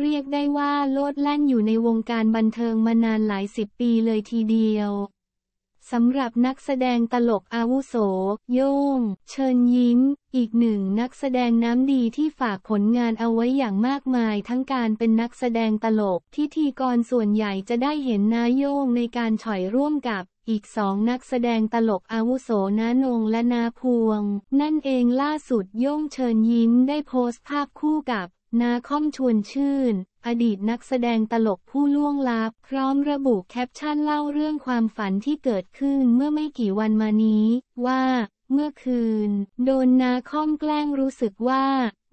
เรียกได้ว่าโลดแล่นอยู่ในวงการบันเทิงมานานหลายสิบปีเลยทีเดียวสำหรับนักแสดงตลกอาวุโส โย่ง เชิญยิ้ม อีกหนึ่งนักแสดงน้ำดีที่ฝากผลงานเอาไว้อย่างมากมายทั้งการเป็นนักแสดงตลกพิธีกรส่วนใหญ่จะได้เห็นนาโย่งในการฉอยร่วมกับ อีกสองนักแสดงตลกอาวุโสนาโนงและนาพวง นั่นเองล่าสุดโย่งเชิญยิ้มได้โพสต์ภาพคู่กับนาคอมชวนชื่น อดีตนักแสดงตลกผู้ล่วงลับ พร้อมระบุแคปชั่นเล่าเรื่องความฝันที่เกิดขึ้นเมื่อไม่กี่วันมานี้ ว่า เมื่อคืน โดนนาคอมแกล้งรู้สึกว่า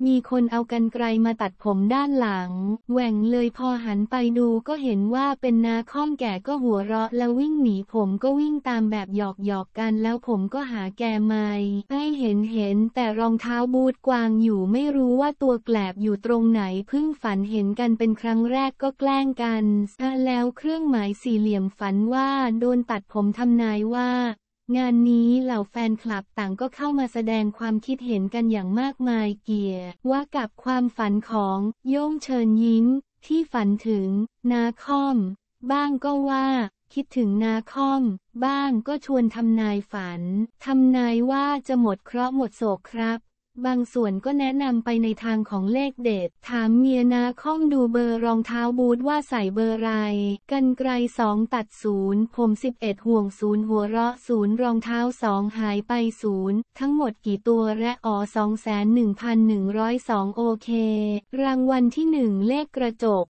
มีคนเอากันไกลมาตัดผมด้านหลัง แหว่งเลยพอหันไปดูก็เห็นว่าเป็นนาค้อมแก่ก็หัวเราะ แล้ววิ่งหนีผมก็วิ่งตามแบบหยอกหยอกกันแล้วผมก็หาแกไม่ให้เห็นเห็นแต่รองเท้าบูทกวางอยู่ไม่รู้ว่าตัวแกลบอยู่ตรงไหนเพิ่งฝันเห็นกันเป็นครั้งแรกก็แกล้งกันแล้วเครื่องหมายสี่เหลี่ยมฝันว่าโดนตัดผมทำนายว่างานนี้เหล่าแฟนคลับต่างก็เข้ามาแสดงความคิดเห็นกันอย่างมากมายเกี่ยวว่ากับความฝันของโย่งเชิญยิ้มที่ฝันถึงนาคอม บ้างก็ว่า คิดถึงนาคอม บ้างก็ชวนทำนายฝันทำนายว่าจะหมดเคราะห์หมดโศกครับบางส่วนก็แนะนำไปในทางของเลขเด็ดถามเมียนาข้องดูเบอร์รองเท้าบูทว่าใส่เบอร์ไรกันไกลสองตัดศูนย์ผมสิบเอ็ดห่วงศูนย์หัวเราะศูนย์รองเท้าสองหายไปศูนย์ทั้งหมดกี่ตัวและอ๋อสองแสนหนึ่งพันหนึ่งร้อยสองโอเครางวัลที่หนึ่งเลขกระจก